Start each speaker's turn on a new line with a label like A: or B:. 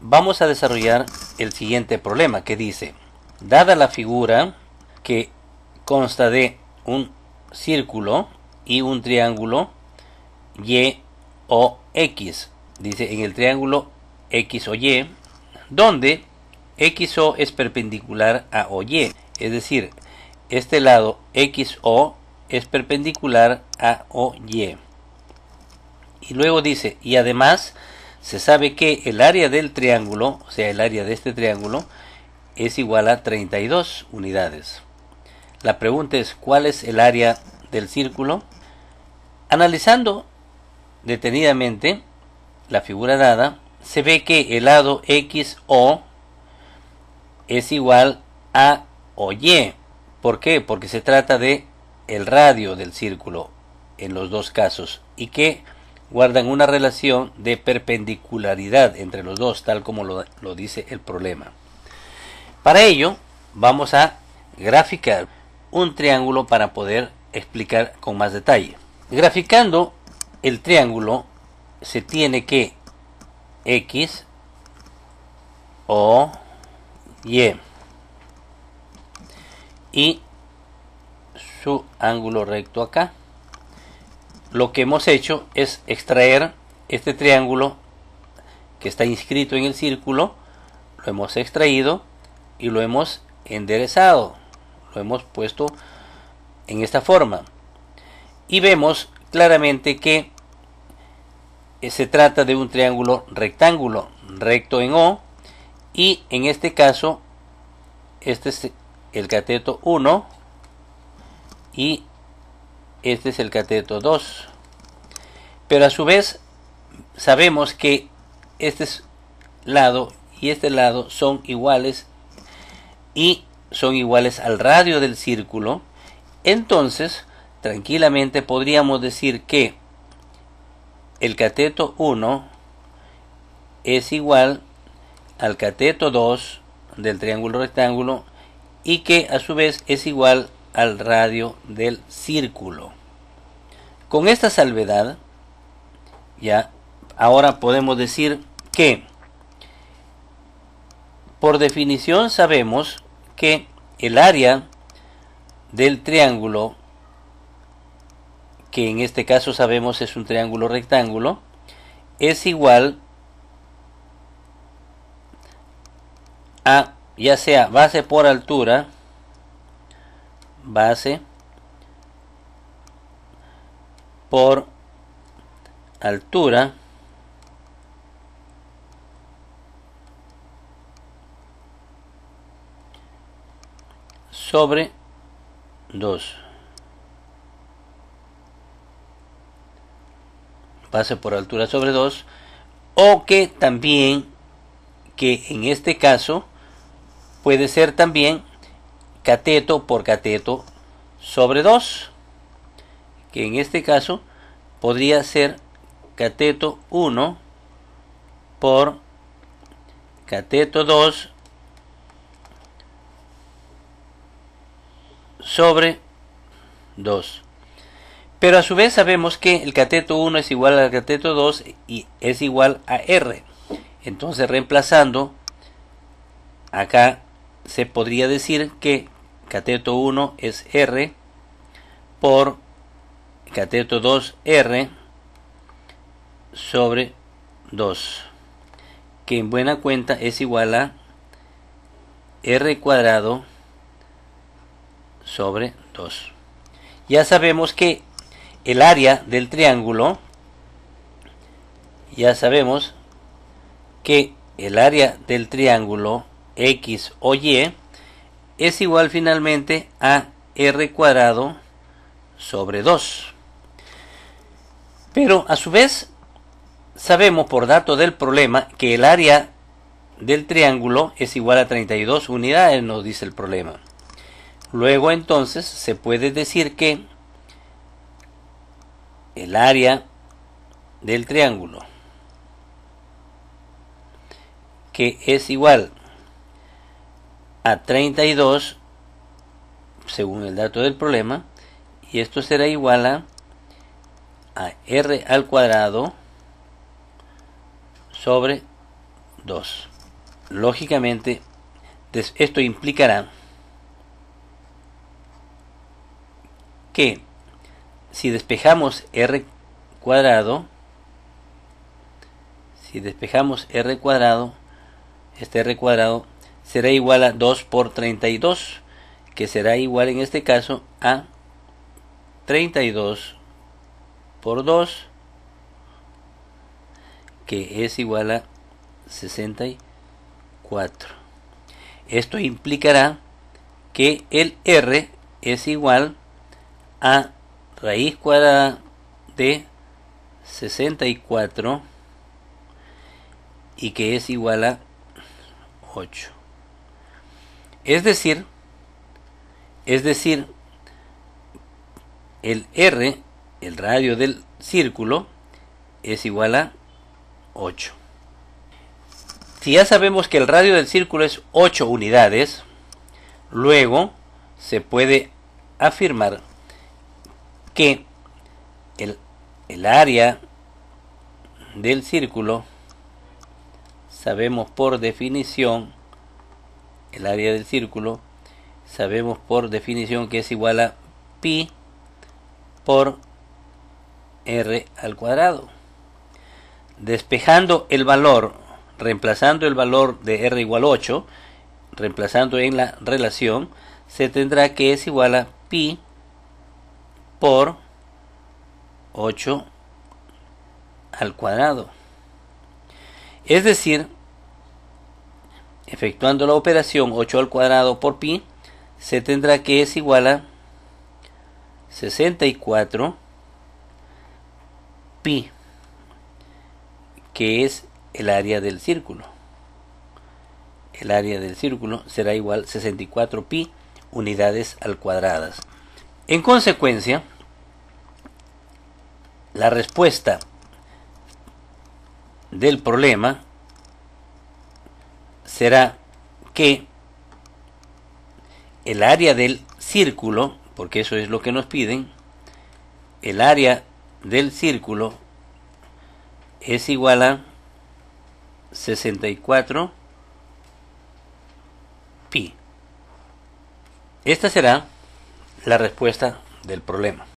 A: vamos a desarrollar el siguiente problema que dice, dada la figura que consta de un círculo y un triángulo Y o X, dice en el triángulo X o Y, donde XO es perpendicular a OY, es decir, este lado XO es perpendicular a OY. Y luego dice, y además se sabe que el área del triángulo, o sea, el área de este triángulo, es igual a 32 unidades. La pregunta es, ¿cuál es el área del círculo? Analizando detenidamente la figura dada, se ve que el lado XO es igual a OY. ¿Por qué? Porque se trata de el radio del círculo en los dos casos y que guardan una relación de perpendicularidad entre los dos, tal como lo, dice el problema. Para ello, vamos a graficar un triángulo para poder explicar con más detalle. Graficando el triángulo, se tiene que X o Y y su ángulo recto acá lo que hemos hecho es extraer este triángulo que está inscrito en el círculo, lo hemos extraído y lo hemos enderezado, lo hemos puesto en esta forma. Y vemos claramente que se trata de un triángulo rectángulo, recto en O, y en este caso, este es el cateto 1 y este es el cateto 2. Pero a su vez sabemos que este lado y este lado son iguales y son iguales al radio del círculo. Entonces, tranquilamente podríamos decir que el cateto 1 es igual al cateto 2 del triángulo rectángulo y que a su vez es igual al radio del círculo. Con esta salvedad, ya ahora podemos decir que por definición sabemos que el área del triángulo, que en este caso sabemos es un triángulo rectángulo, es igual a ya sea base por altura base por altura sobre 2 base por altura sobre 2 o que también que en este caso puede ser también cateto por cateto sobre 2, que en este caso podría ser cateto 1 por cateto 2 sobre 2. Pero a su vez sabemos que el cateto 1 es igual al cateto 2 y es igual a R. Entonces reemplazando, acá se podría decir que cateto 1 es R por cateto 2 R sobre 2 que en buena cuenta es igual a R cuadrado sobre 2 ya sabemos que el área del triángulo ya sabemos que el área del triángulo X o Y es igual finalmente a r cuadrado sobre 2. Pero a su vez sabemos por dato del problema que el área del triángulo es igual a 32 unidades, nos dice el problema. Luego entonces se puede decir que el área del triángulo que es igual a 32 según el dato del problema y esto será igual a, r al cuadrado sobre 2 lógicamente esto implicará que si despejamos r cuadrado si despejamos r cuadrado este r cuadrado será igual a 2 por 32, que será igual en este caso a 32 por 2, que es igual a 64. Esto implicará que el R es igual a raíz cuadrada de 64 y que es igual a 8. Es decir, es decir, el R, el radio del círculo, es igual a 8. Si ya sabemos que el radio del círculo es 8 unidades, luego se puede afirmar que el, el área del círculo sabemos por definición el área del círculo, sabemos por definición que es igual a pi por r al cuadrado. Despejando el valor, reemplazando el valor de r igual 8, reemplazando en la relación, se tendrá que es igual a pi por 8 al cuadrado. Es decir, efectuando la operación 8 al cuadrado por pi, se tendrá que es igual a 64 pi, que es el área del círculo. El área del círculo será igual a 64 pi unidades al cuadradas. En consecuencia, la respuesta del problema será que el área del círculo, porque eso es lo que nos piden, el área del círculo es igual a 64 pi. Esta será la respuesta del problema.